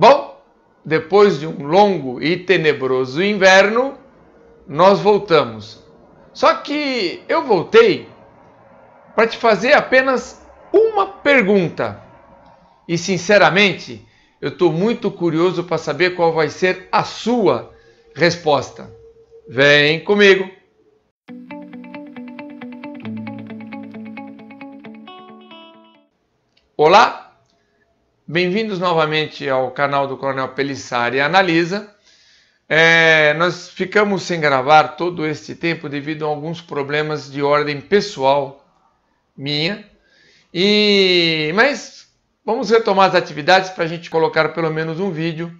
Bom, depois de um longo e tenebroso inverno, nós voltamos. Só que eu voltei para te fazer apenas uma pergunta. E sinceramente, eu estou muito curioso para saber qual vai ser a sua resposta. Vem comigo! Olá! Bem-vindos novamente ao canal do Coronel Pelissari Analisa. É, nós ficamos sem gravar todo este tempo devido a alguns problemas de ordem pessoal minha. E mas vamos retomar as atividades para a gente colocar pelo menos um vídeo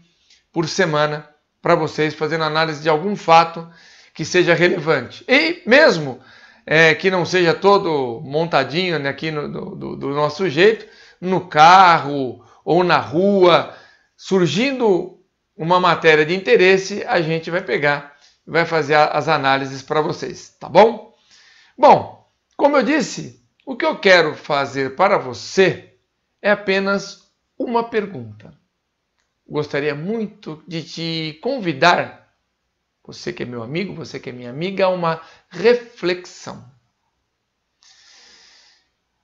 por semana para vocês fazendo análise de algum fato que seja relevante. E mesmo é, que não seja todo montadinho né, aqui no, do, do, nosso jeito, no carro ou na rua, surgindo uma matéria de interesse, a gente vai pegar e vai fazer as análises para vocês, tá bom? Bom, como eu disse, o que eu quero fazer para você é apenas uma pergunta. Gostaria muito de te convidar, você que é meu amigo, você que é minha amiga, a uma reflexão.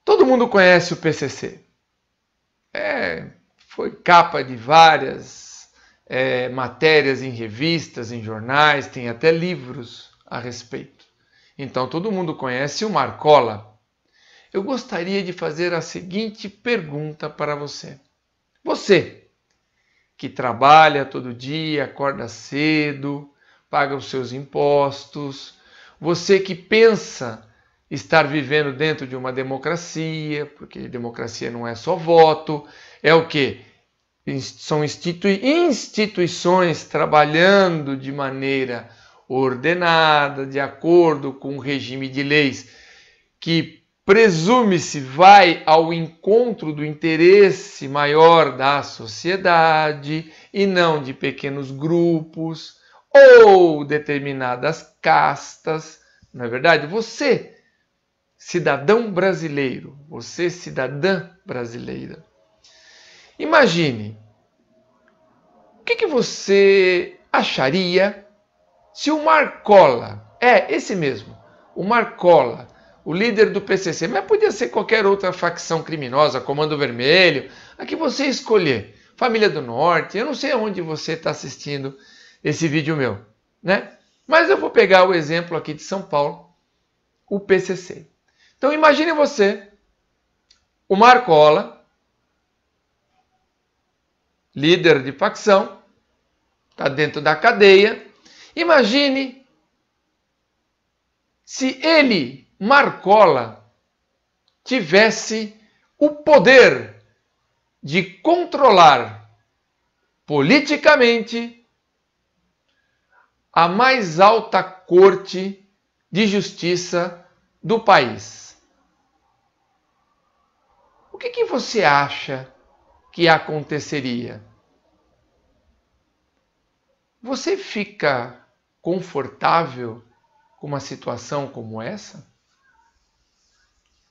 Todo mundo conhece o PCC, foi capa de várias é, matérias em revistas, em jornais, tem até livros a respeito. Então todo mundo conhece o Marcola. Eu gostaria de fazer a seguinte pergunta para você. Você que trabalha todo dia, acorda cedo, paga os seus impostos, você que pensa estar vivendo dentro de uma democracia, porque democracia não é só voto, é o que? São institui instituições trabalhando de maneira ordenada, de acordo com o regime de leis, que presume-se vai ao encontro do interesse maior da sociedade e não de pequenos grupos ou determinadas castas. Na é verdade, você, cidadão brasileiro, você, cidadã brasileira, Imagine, o que, que você acharia se o Marcola, é esse mesmo, o Marcola, o líder do PCC, mas podia ser qualquer outra facção criminosa, Comando Vermelho, a que você escolher, Família do Norte, eu não sei onde você está assistindo esse vídeo meu, né? Mas eu vou pegar o exemplo aqui de São Paulo, o PCC. Então imagine você, o Marcola, líder de facção, está dentro da cadeia. Imagine se ele, Marcola, tivesse o poder de controlar politicamente a mais alta corte de justiça do país. O que, que você acha que aconteceria? Você fica confortável com uma situação como essa?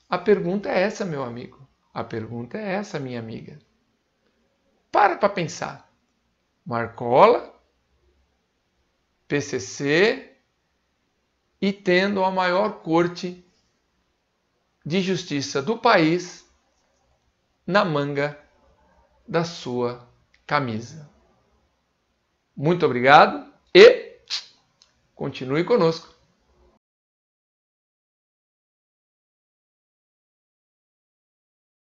A pergunta é essa, meu amigo. A pergunta é essa, minha amiga. Para para pensar. Marcola, PCC e tendo a maior corte de justiça do país na manga da sua camisa. Muito obrigado e continue conosco.